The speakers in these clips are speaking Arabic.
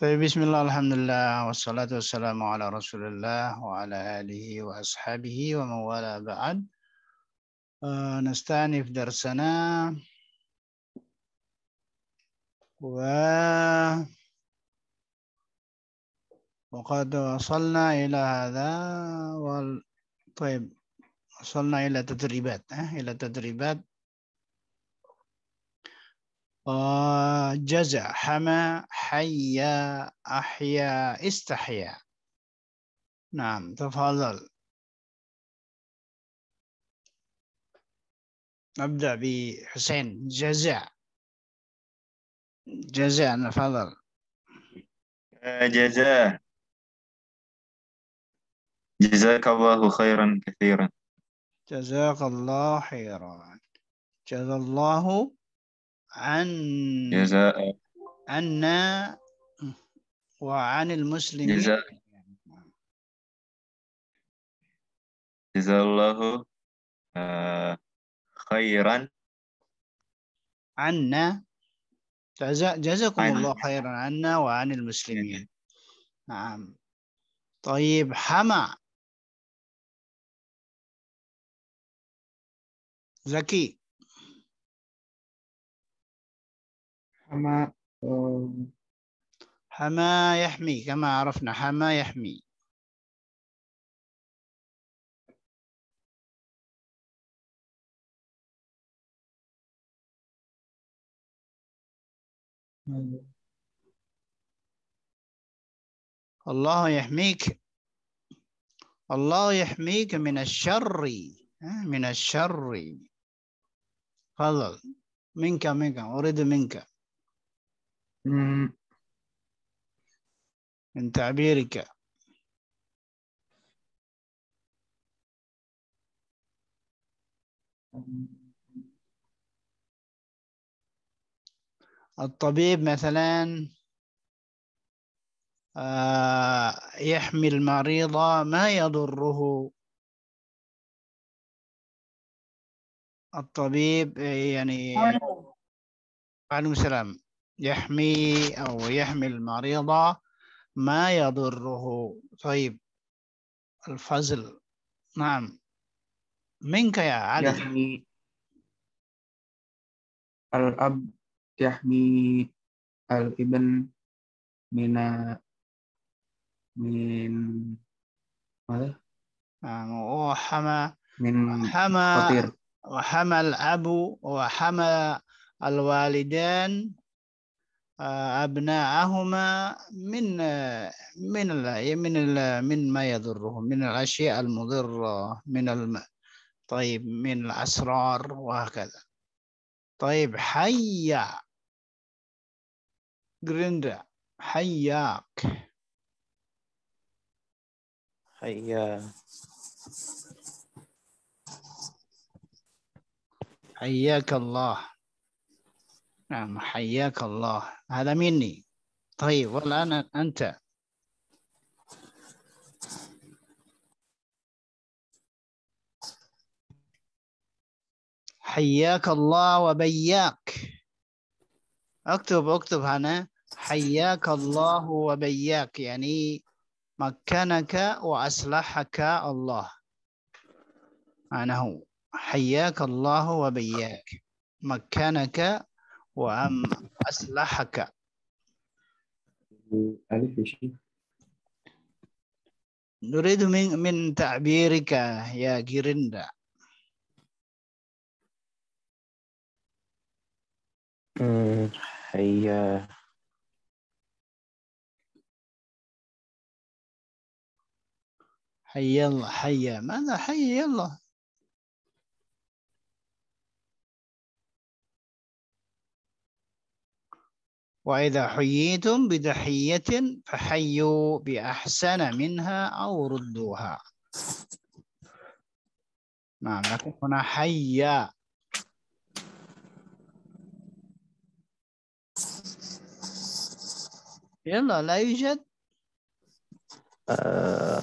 طيب بسم الله الحمد لله والصلاة والسلام على رسول الله وعلى آله وأصحابه ومن والاه بعد آه، نستأنف درسنا و وقد وصلنا إلى هذا وال... طيب وصلنا إلى تدريبات إلى تدريبات جزع حما حيا أحيا استحيا نعم تفضل نبدأ بحسين جزع جزع تفضل جزاء جزاك الله خيرا كثيرا جزاك الله خيرا جزا الله عن جزاء عنا وعن المسلمين جزاء جزا الله آه، خيرا عنا جزا جزاكم عنا. الله خيرا عنا وعن المسلمين نعم طيب حما زكي حما حما يحمي كما عرفنا حما يحمي الله يحميك الله يحميك من الشر آه، من الشر فضل منك منك أريد منك من تعبيرك الطبيب مثلا آه، يحمي المريض ما يضره الطبيب يعني وعليكم السلام يحمي أو يحمي المريض ما يضره طيب الفضل نعم منك يا علي يحمي الأب يحمي الابن من من ماذا؟ نعم، وحمى من حمى وحمى الأب وحمى الوالدان أبناءهما من من من من ما يضرهم من الأشياء المضرة من الم طيب من الأسرار وهكذا طيب حيا جريندا حياك حيا حياك الله نعم حياك الله هذا مني طيب والآن أنت حياك الله وبياك اكتب اكتب هنا حياك الله وبياك يعني مكنك وأصلحك الله أنا هو حياك الله وبياك مكنك وعم أصلحك ألف شيء نريد من من تعبيرك يا جيريندا هي حي يلا حي ماذا حي يلا وإذا حييتم بتحية فحيوا بأحسن منها أو ردوها نعم لكن هنا حيا يلا لا يوجد آه،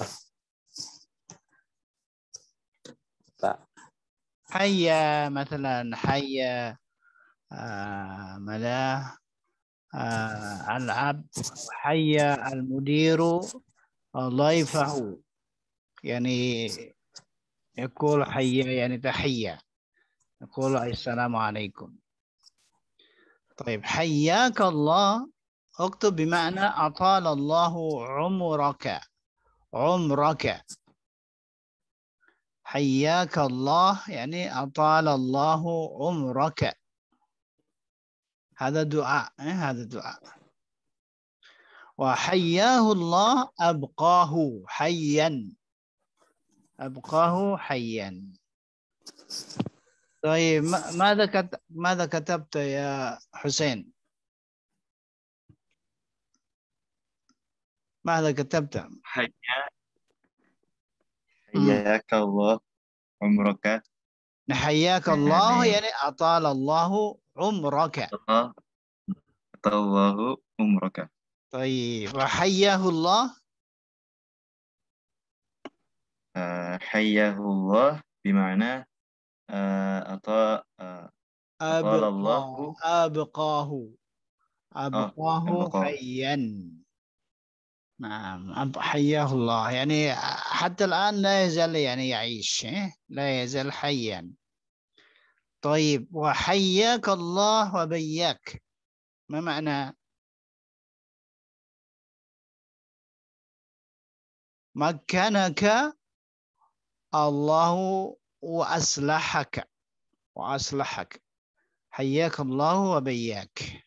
حيا مثلا حيا آه آه، العبد حي المدير ضيفه آه، يعني يقول حي يعني تحية يقول السلام عليكم طيب حياك الله اكتب بمعنى أطال الله عمرك عمرك حياك الله يعني أطال الله عمرك هذا دعاء إيه هذا دعاء وحياه الله أبقاه حيا أبقاه حيا طيب ماذا كتب ماذا كتبت يا حسين؟ ماذا كتبت؟ حيا حياك الله عمرك حياك الله يعني, يعني أطال الله عمرك أطال الله عمرك طيب وحياه الله آه، حياه الله بمعنى آه، أطاء آه، أطال الله أبقاه أبقاه حيا نعم حياه الله يعني حتى الآن لا يزال يعني يعيش إيه؟ لا يزال حيا طيب وحياك الله وبياك ما معنى مكنك الله وأصلحك وأصلحك حياك الله وبياك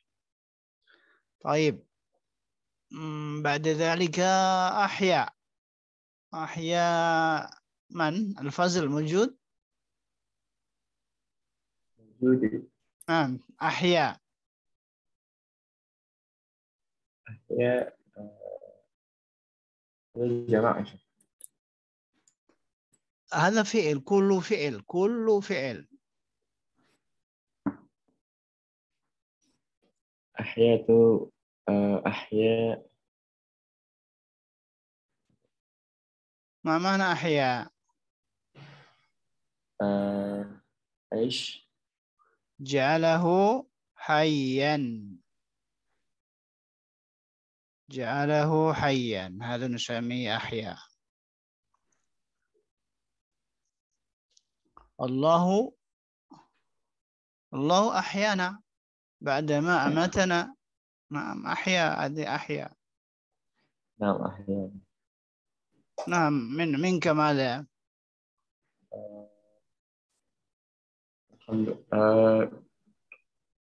طيب بعد ذلك أحيا أحيا من الفصل موجود نعم أحياء أحياء الجماعة آه، هذا فعل كله فعل كله فعل أحياء آه، أحياء ما معنى أحياء؟ أه... إيش؟ جعله حيا جعله حيا هذا نسميه أحيا الله الله أحيانا بعدما أماتنا نعم أحيا هذه أحيا نعم أحيا نعم من من كمال الحمد آه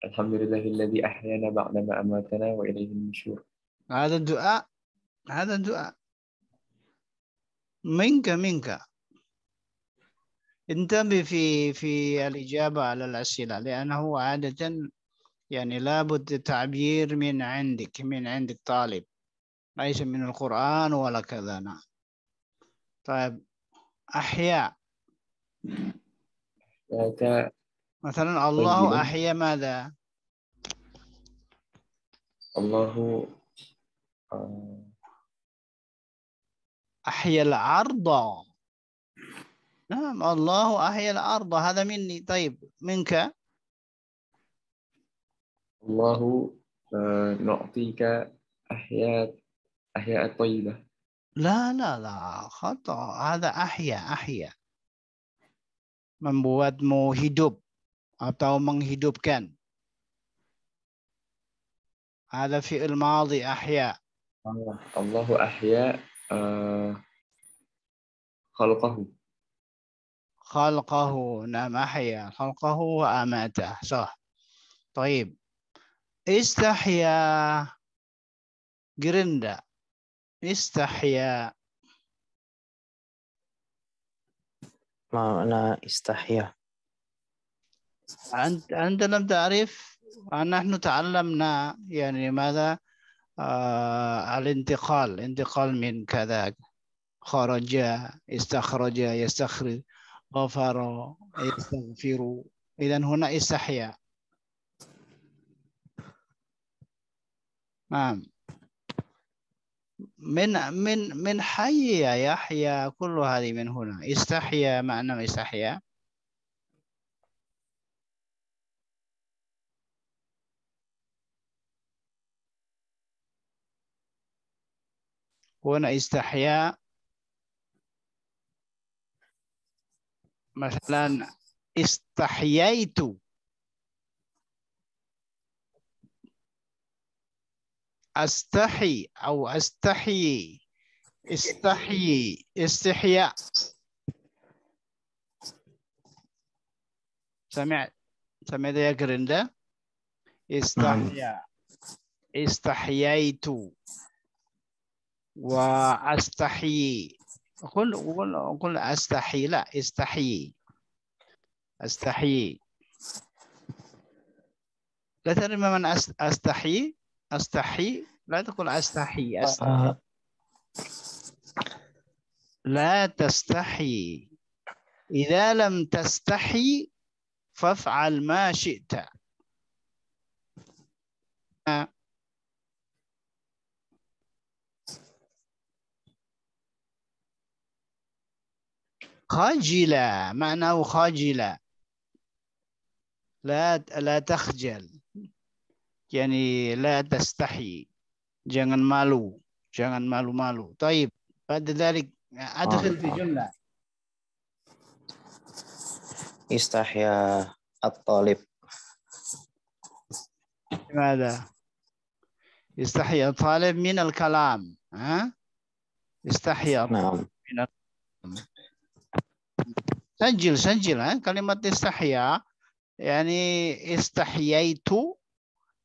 الحمد لله الذي أحيانا بعدما أماتنا وإليه النشور هذا الدعاء هذا الدعاء منك منك انتبه في في الإجابة على الأسئلة لأنه عادة يعني لابد تعبير من عندك من عندك طالب ليس من القرآن ولا كذا نعم طيب أحياء مثلا الله طيب. أحيا ماذا الله آه، أحيا الأرض نعم الله أحيا الأرض هذا مني طيب منك الله آه، نعطيك أحياء أحياء طيبة لا لا لا خطأ هذا أحيا أحيا مو هدوب atau menghidupkan. Ada fi'il madhi ahya. Allah, Allahu ahya uh, khalqahu. Khalqahu, nam ahya. Khalqahu wa amatah. Sah. Taib. Istahya. Gerinda. Istahya. mana istahya. عند عندنا تعريف نحن تعلمنا يعني ماذا آه الانتقال انتقال من كذا خرج استخرج يستخرج غفر يستغفر إذا هنا استحيا نعم من من من حي يحيى كل هذه من هنا استحيا معنى استحيا هنا استحياء مثلا استحييت استحي او استحي استحي استحياء سمعت سمعت يا جريندا نعم. استحيا استحييت واستحي قل قل قل استحي لا استحي استحي لا ترى من استحي استحي لا تقول استحي آه. لا تستحي إذا لم تستحي فافعل ما شئت خجلا معناه خجلا لا لا تخجل يعني لا تستحي jangan malu jangan malu-malu طيب بعد ذلك أدخل في جملة استحيا الطالب ماذا يستحيا الطالب من الكلام ها يستحيا نعم سجل سجل كلمة استحيا يعني استحييت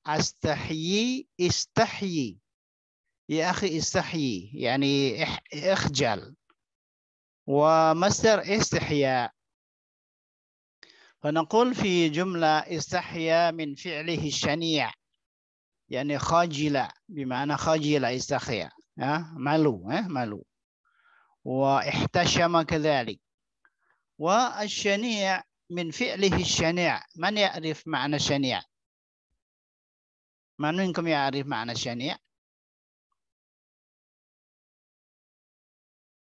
استحيي استحيي يا أخي استحيي يعني اخجل ومصدر استحياء فنقول في جملة استحيا من فعله الشنيع يعني خجل بمعنى خجل استحيا ها ملو ها ملو واحتشم كذلك والشنيع من فعله الشنيع من يعرف معنى الشنيع من منكم يعرف معنى الشنيع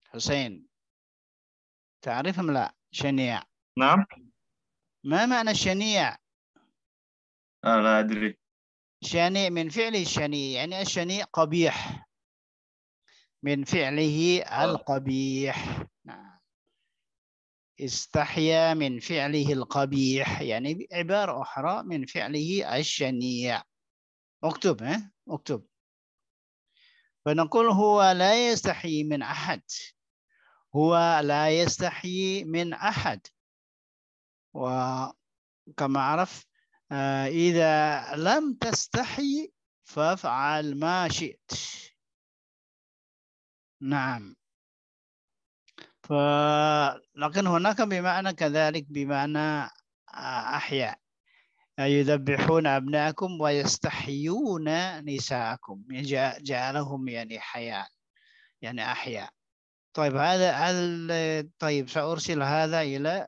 حسين تعرفهم لا شنيع نعم ما معنى الشنيع آه، لا أدري شنيع من فعله الشنيع يعني الشنيع قبيح من فعله آه. القبيح استحيا من فعله القبيح يعني عبارة أخرى من فعله الشنيع اكتب ها اكتب فنقول هو لا يستحي من أحد هو لا يستحي من أحد وكما عرف آه، إذا لم تستحي فافعل ما شئت نعم لكن هناك بمعنى كذلك بمعنى آه، أحياء يذبحون أبناءكم ويستحيون نساءكم يعني جعلهم يعني حياء يعني أحياء طيب هذا طيب سأرسل هذا إلى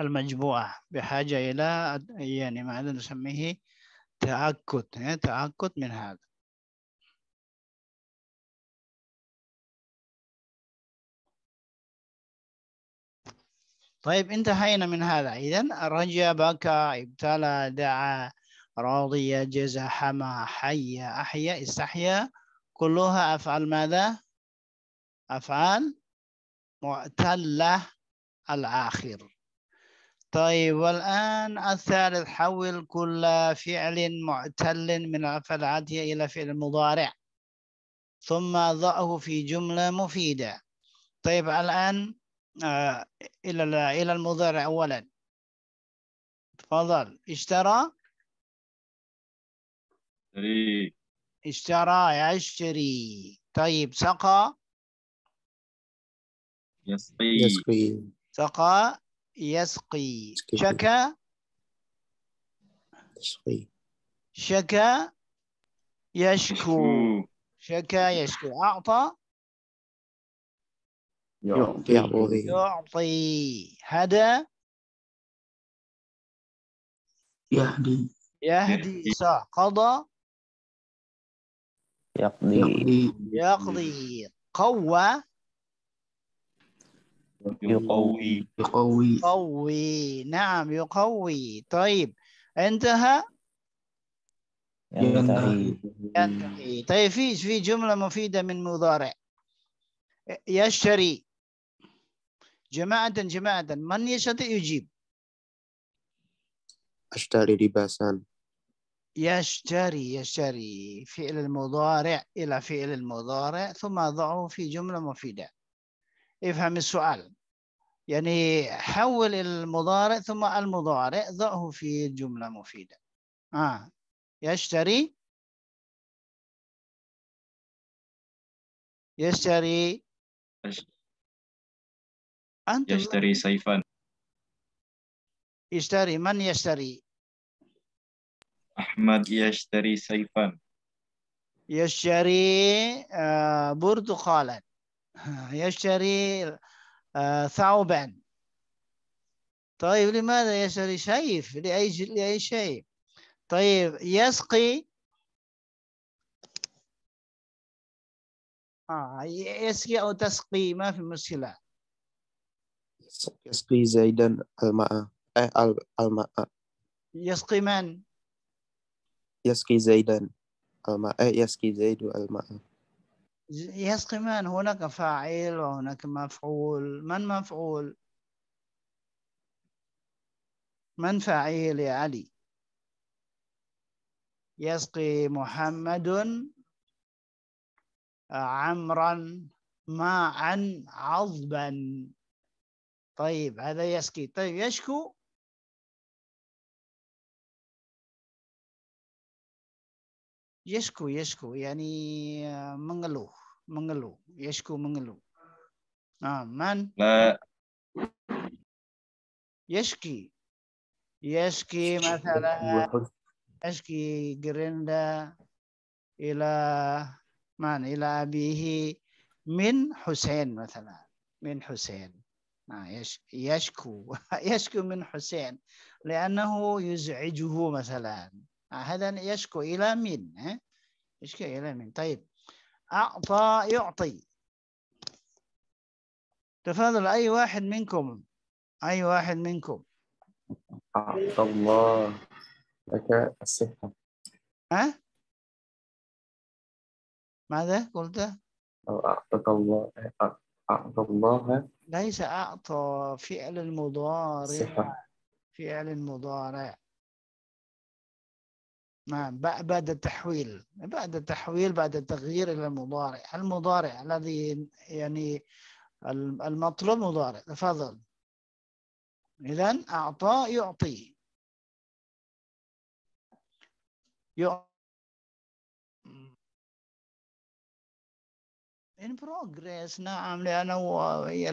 المجموعة بحاجة إلى يعني ماذا نسميه تأكد يعني تأكد من هذا طيب انتهينا من هذا إذا رجا بكى ابتلى دعا راضي جزا حمى حي أحيا استحيا كلها أفعال ماذا؟ أفعال معتلة الآخر طيب والآن الثالث حول كل فعل معتل من الأفعال العاتية إلى فعل مضارع ثم ضعه في جملة مفيدة طيب الآن آه، الى الى المضارع اولا تفضل اشترى اشتري اشترى يشتري طيب سقى يسقي يسقي سقى يسقي شكى يسقي شكى يشكو شكى يشكو أعطى يعطي يعطي, يعطي. هدى يهدي يهدي صح قضى يقضي يقضي, يقضي. قوى يقوي يقوي يقوي نعم يقوي طيب انتهى ينتهي ينتهي طيب في في جملة مفيدة من مضارع يشتري جماعة جماعة من يستطيع يجيب أشتري لباسا يشتري يشتري فعل المضارع إلى فعل المضارع ثم ضعه في جملة مفيدة افهم السؤال يعني حول المضارع ثم المضارع ضعه في جملة مفيدة آه. يشتري يشتري أشتري. أنت يشتري سيفا يشتري من يشتري أحمد يشتري سيفا يشتري آه، برتقالا يشتري آه، ثوبا طيب لماذا يشتري سيف لأي لأي شيء طيب يسقي آه يسقي أو تسقي ما في مشكلة يسقي زيدا الماء الماء يسقي من؟ يسقي زيدا الماء يسقي زيد الماء يسقي من هناك فاعل وهناك مفعول من مفعول من فاعل يا علي يسقي محمد عمرا ماء عذبا طيب هذا يسكي طيب يشكو يشكو يشكو يعني mengeluh mengeluh يشكو mengeluh آه من لا. يشكي يشكي مثلا يشكي جريندا إلى من إلى أبيه من حسين مثلا من حسين آه، يشكو يشكو من حسين لأنه يزعجه مثلا آه، هذا يشكو إلى من آه، يشكو إلى من طيب أعطى يعطي تفضل أي واحد منكم أي واحد منكم أعطى الله لك الصحة ها؟ ماذا قلت؟ أعطى الله أعطى الله ليس أعطى فعل المضارع صفة فعل المضارع نعم بعد التحويل بعد التحويل بعد التغيير إلى المضارع المضارع الذي يعني المطلوب مضارع تفضل إذا أعطى يعطي يعطي ان بروجريس نعم لأن هي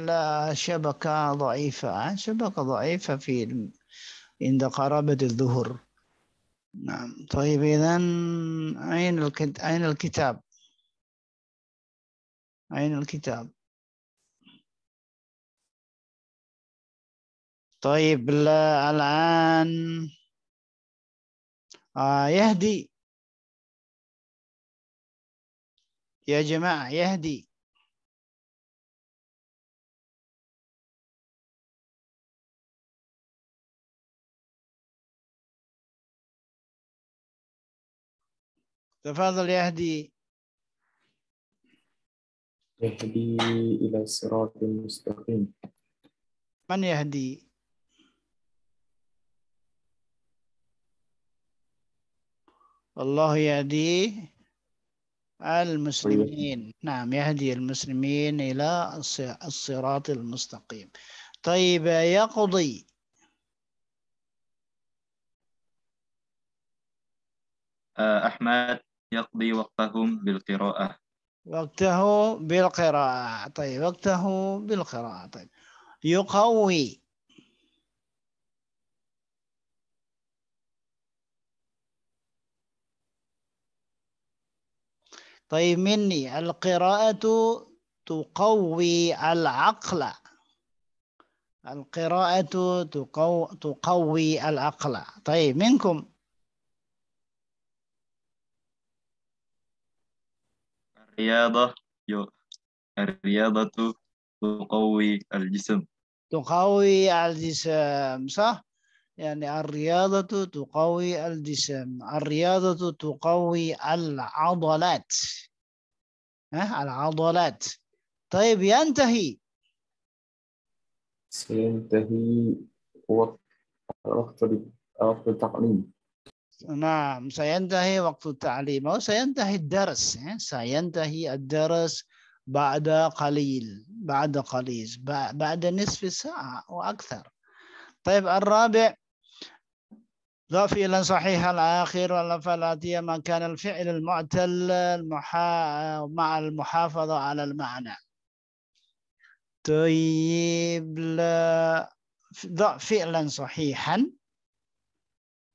الشبكة ضعيفة شبكة ضعيفة في عند قرابة الظهر نعم طيب إذا أين أين الكتاب؟ أين الكتاب؟ طيب الآن آه يهدي يا جماعة يهدي تفضل يهدي يهدي إلى الصراط المستقيم من يهدي؟ الله يهدي المسلمين طيب. نعم يهدي المسلمين إلى الصراط المستقيم طيب يقضي آه، أحمد يقضي وقتهم بالقراءة وقته بالقراءة طيب وقته بالقراءة طيب يقوي طيب مني القراءة تقوي العقل القراءة تقو... تقوي العقل طيب منكم الرياضة يو... الرياضة تقوي الجسم تقوي الجسم صح يعني الرياضة تقوي الجسم الرياضة تقوي العضلات ها العضلات طيب ينتهي سينتهي وقت وقت وقت التعليم نعم سينتهي وقت التعليم أو سينتهي الدرس سينتهي الدرس بعد قليل بعد قليل بعد نصف ساعة وأكثر طيب الرابع ضاف إلى صحيح الآخر والفلاتية ما كان الفعل المعتل المحا... مع المحافظة على المعنى طيب ضع فعلا صحيحا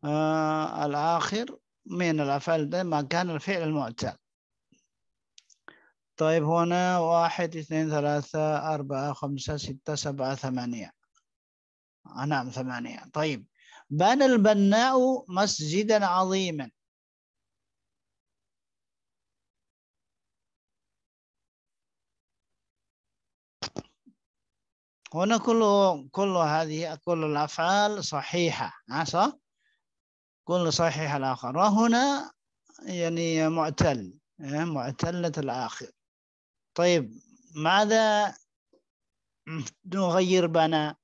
آه الآخر من الأفعال ما كان الفعل المعتل طيب هنا واحد اثنين ثلاثة أربعة خمسة ستة سبعة ثمانية نعم ثمانية طيب بنى البناء مسجدا عظيما هنا كل كل هذه كل الافعال صحيحه عسى كل صحيح الاخر وهنا يعني معتل معتله الاخر طيب ماذا نغير بنا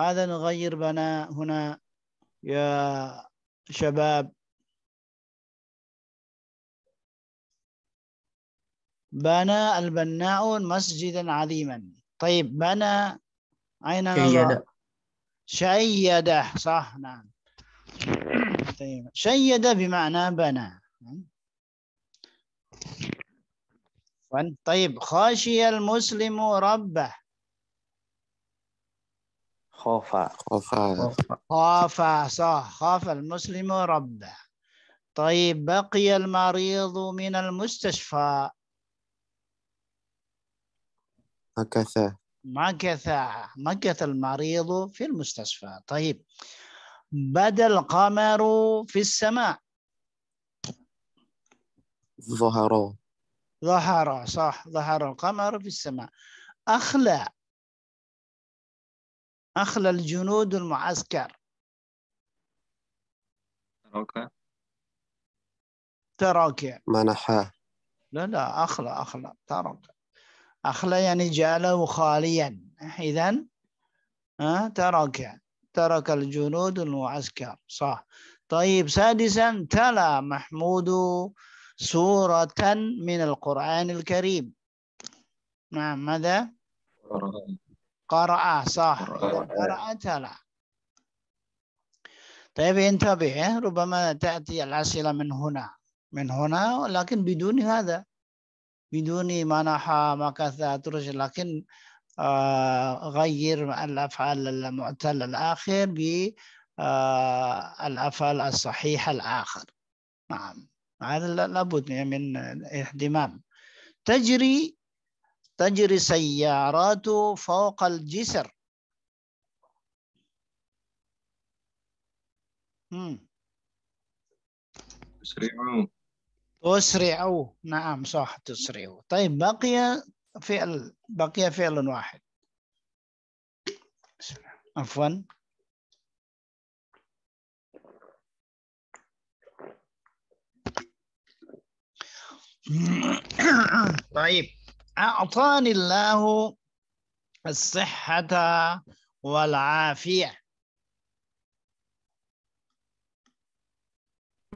ماذا نغير بنا هنا يا شباب بنى البناؤون مسجدا عظيما طيب بنى أين شيد شيد صح نعم طيب شيد بمعنى بنى طيب خشي المسلم ربه خوفا خوفا خوفا صح خاف المسلم ربه طيب بقي المريض من المستشفى مكث مكث مكث المريض في المستشفى طيب بدا القمر في السماء ظهر ظهر صح ظهر القمر في السماء أخلى أخلى الجنود المعسكر ترك ترك منحه لا لا أخلى أخلى تراك أخلى يعني جعله خاليا إذا ترك ترك الجنود المعسكر صح طيب سادسا تلا محمود سورة من القرآن الكريم نعم ماذا؟ قرأ صح قرأ تلا طيب انتبه ربما تأتي الأسئلة من هنا من هنا ولكن بدون هذا بدون منح مكث ترج لكن آه، غير الأفعال المعتل الآخر بالأفعال آه، الصحيحة الآخر نعم هذا لابد من اهتمام تجري tajri sayyaratu fawqal jisr. Hmm. Tusri'u. Tusri'u. Naam, sah tusri'u. Taib, baqiyah fi'l. Baqiyah fi'lun wahid. Afwan. Baik. أعطاني الله الصحة والعافية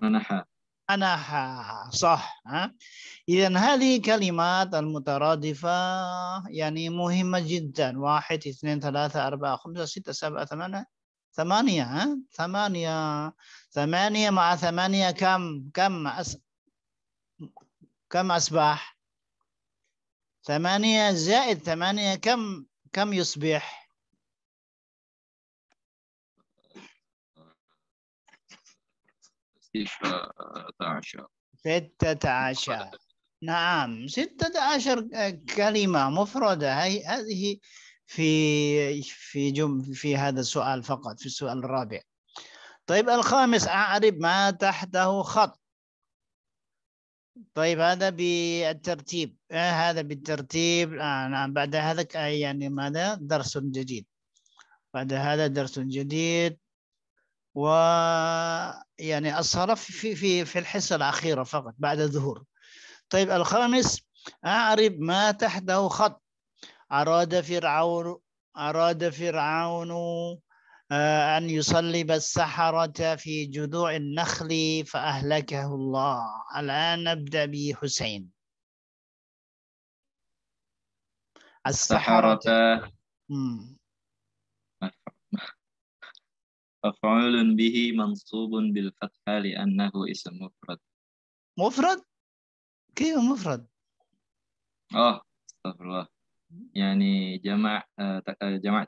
منحة منحة صح إذا هذه كلمات المترادفة يعني مهمة جدا واحد اثنين ثلاثة أربعة خمسة ستة سبعة ثمانية ثمانية ها؟ ثمانية ثمانية مع ثمانية كم كم أس... كم أصبح ثمانية زائد ثمانية كم كم يصبح ستة عشر نعم ستة عشر كلمة مفردة هي هذه في في جم في هذا السؤال فقط في السؤال الرابع طيب الخامس أعرب ما تحته خط طيب هذا بالترتيب آه هذا بالترتيب آه نعم بعد هذا آه، يعني ماذا درس جديد بعد هذا درس جديد و يعني الصرف في في في الحصه الاخيره فقط بعد الظهور طيب الخامس اعرب ما تحته خط اراد فرعون اراد فرعون آه، أن يصلب السحرة في جذوع النخل فأهلكه الله الآن نبدأ بحسين السحرة مفعول به منصوب بالفتحة لأنه اسم مفرد مفرد؟ كيف مفرد؟ آه استغفر الله يعني جمع آه، جمع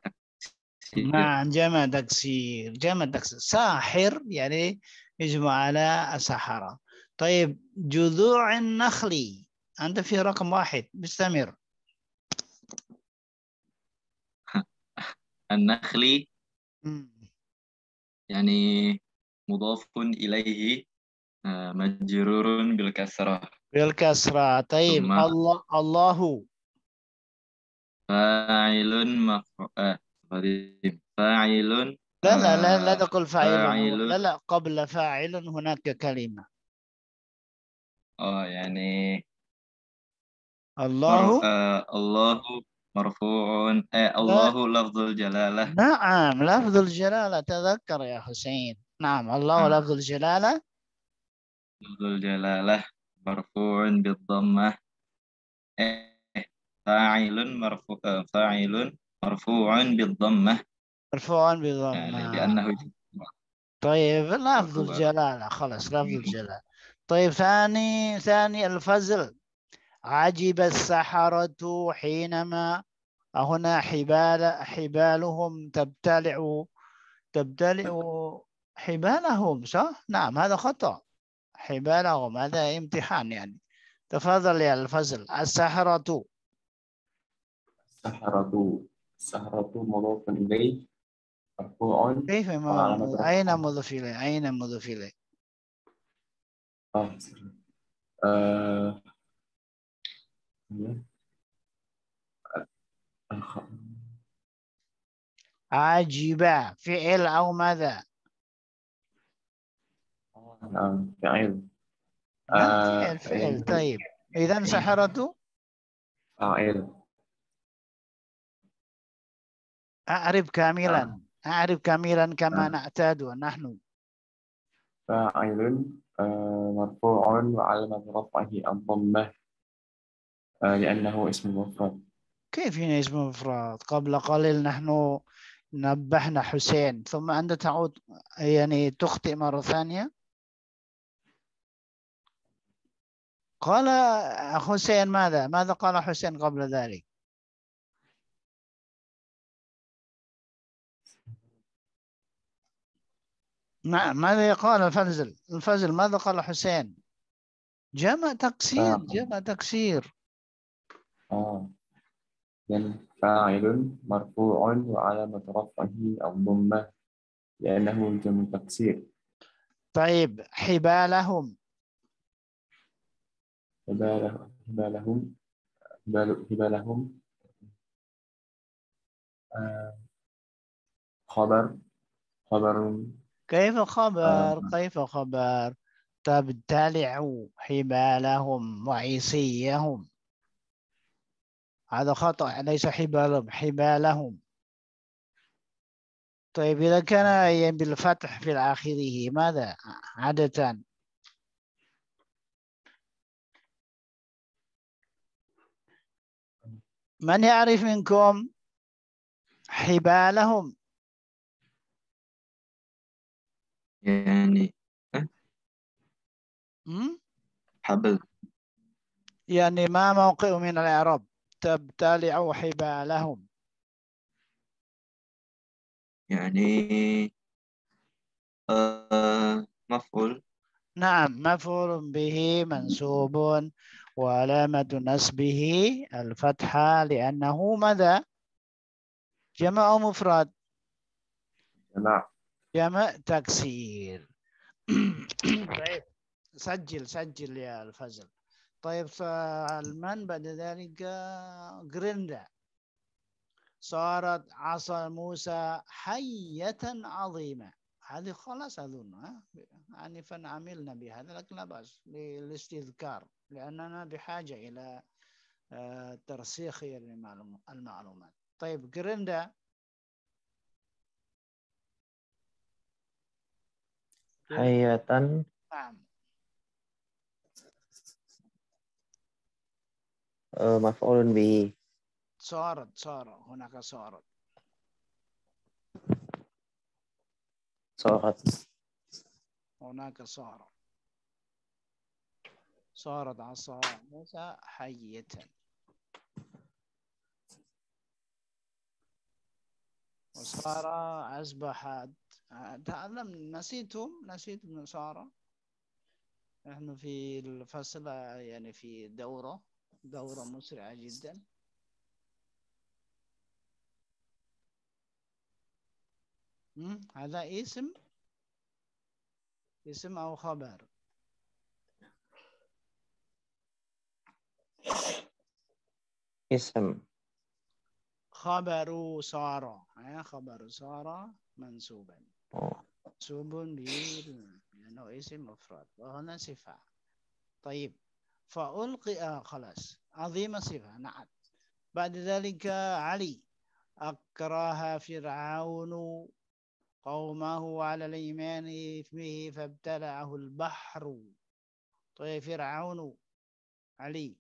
نعم جمع تكسير جمع تكسير ساحر يعني يجمع على السحرة طيب جذوع النخل أنت في رقم واحد مستمر النخل يعني مضاف إليه آه، مجرور بالكسرة بالكسرة طيب الله الله فاعل مفعول غريب فاعل لا لا لا لا تقل فاعل, لا لا قبل فاعل هناك كلمة اه يعني الله آه، الله مرفوع آه، الله لفظ الجلالة نعم لفظ الجلالة تذكر يا حسين نعم الله نعم. لفظ الجلالة لفظ الجلالة مرفوع بالضمة آه، فاعل مرفوع فاعل مرفوع بالضمة مرفوع آه، بالضمة يعني لأنه طيب لفظ الجلالة خلاص لفظ الجلالة طيب ثاني ثاني الفزل عجب السحرة حينما هنا حبال حبالهم تبتلع تبتلع حبالهم صح؟ نعم هذا خطأ حبالهم هذا امتحان يعني تفضل يا الفزل السحرة السحرة سهرته مضاف إليه مرفوع كيف أين مضاف إليه أين مضاف إليه آه. آه. عجيبة فعل أو ماذا؟ آه، آه، فعل فعل طيب إذا سحرته فعل أعرف كاملا آه. أعرف كاملا كما آه. نعتاد ونحن فاعل آه، مرفوع وعلامة رفعه الضمة لأنه اسم مفرد كيف هنا اسم مفرد قبل قليل نحن نبهنا حسين ثم أنت تعود يعني تخطئ مرة ثانية قال حسين ماذا ماذا قال حسين قبل ذلك ما أه. ماذا يقال الفنزل الفنزل ماذا قال حسين جمع تقسير آه. جمع تقسير آه. يعني فاعل مرفوع وعلامة رفعه الضمة لأنه جمع تقسير طيب حبالهم حبالهم حبالهم آه. خبر خبر كيف الخبر آه. كيف الخبر تبتلع حبالهم وعيسيهم هذا خطأ ليس حبالهم حبالهم طيب إذا كان بالفتح في آخره ماذا عادة من يعرف منكم حبالهم يعني حبل يعني ما موقع من الإعراب تبتلع حبالهم يعني آه مفعول نعم مفعول به منسوب وعلامة نسبه الفتحة لأنه ماذا؟ جمع مفرد جمع جمع تكسير طيب سجل سجل يا الفزل طيب سلمان بعد ذلك جريندا صارت عصا موسى حية عظيمة هذه خلاص أظن آنفا يعني عملنا بهذا لكن لا بأس للاستذكار لأننا بحاجة إلى آه، ترسيخ المعلومات طيب جريندا حياة نعم مفعول به صارت صار هناك صارت صارت هناك صارت صارت عصا موسى حية وصار أصبحت تعلم نسيتهم نسيت ابن سارة نحن في الفصل يعني في دورة دورة مسرعة جدا هذا اسم اسم أو خبر اسم خبر سارة خبر سارة منسوبا منسوب بيل لأنه اسم مفرد وهنا صفة طيب فألقي خلاص عظيمة صفة نعم بعد ذلك علي أكره فرعون قومه على الإيمان به فابتلعه البحر طيب فرعون علي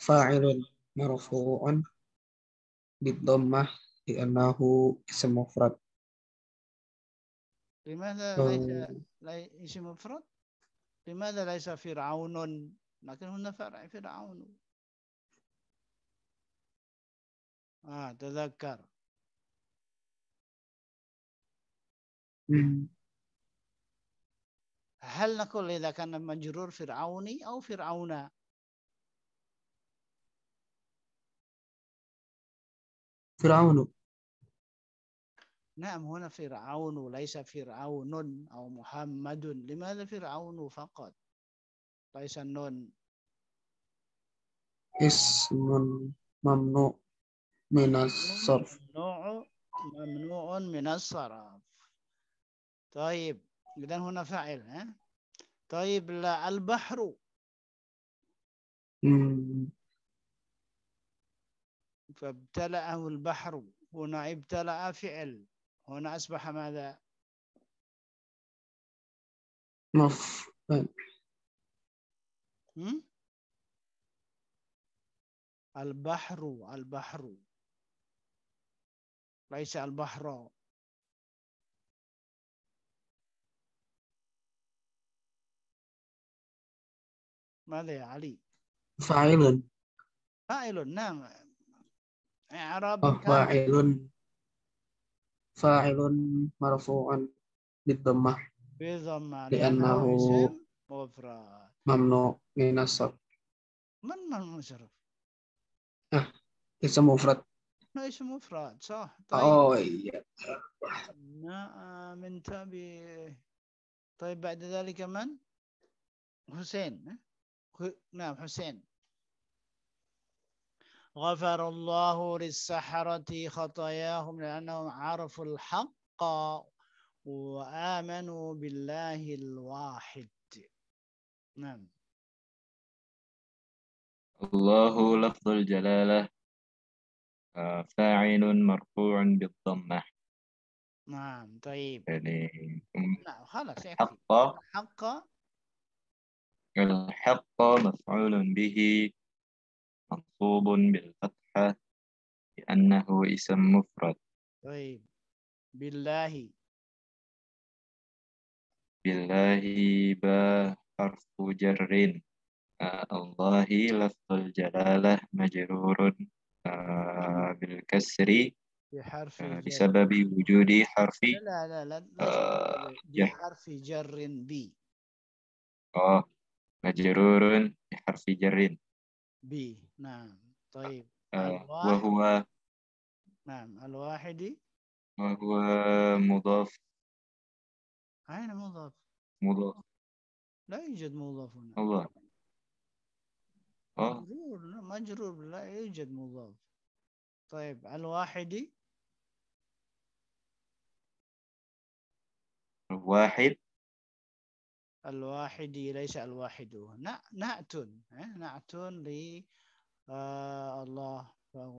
فاعل مرفوع بالضمة لأنه isim mufrad. لماذا ليس اسم مفرد؟ لماذا ليس فرعون؟ لكن هنا فرع فرعون. آه تذكر. هل نقول إذا كان مجرور فرعوني أو فرعونة؟ فرعون نعم هنا فرعون وليس فرعون أو محمد لماذا فرعون فقط ليس النون اسم ممنوع من الصرف ممنوع ممنوع من الصرف طيب إذن هنا فاعل ها طيب لا البحر فابتلعه البحر هنا ابتلع فعل هنا أصبح ماذا مفعل البحر البحر ليس البحر ماذا يا علي فاعل فاعل نعم Oh, fa'ilun. Fa'ilun marfu'an bidhammah. Bidhammah. Li'annahu mufrad. Mamnu minasab. من ممنوع ah آه. mufrad مفرد. اسم مفرد صح. طيب. أوه نعم انتبه. طيب بعد ذلك من؟ حسين. نعم حسين. غفر الله للسحرة خطاياهم لأنهم عرفوا الحق وآمنوا بالله الواحد نعم الله لفظ الجلالة آه، فاعل مرفوع بالضمة نعم طيب يعني نعم خلاص الحق الحق الحق مفعول به mansubun bil fathah annahu ism mufrad. Baik. Billahi. Billahi ba harfu jarrin. Allahi lafzul jalalah majrurun bil kasri بحرف آه بسبب harfi. حرف لا لا لا, لا آه بحرف بي نعم طيب آه. وهو نعم الواحد وهو مضاف أين مضاف؟ مضاف لا يوجد مضاف هنا الله آه. مجرور مجرور لا يوجد مضاف طيب الواحد واحد al-wahidi laisa al-wahidu. Na, na'tun. Eh, na'tun li uh, Allah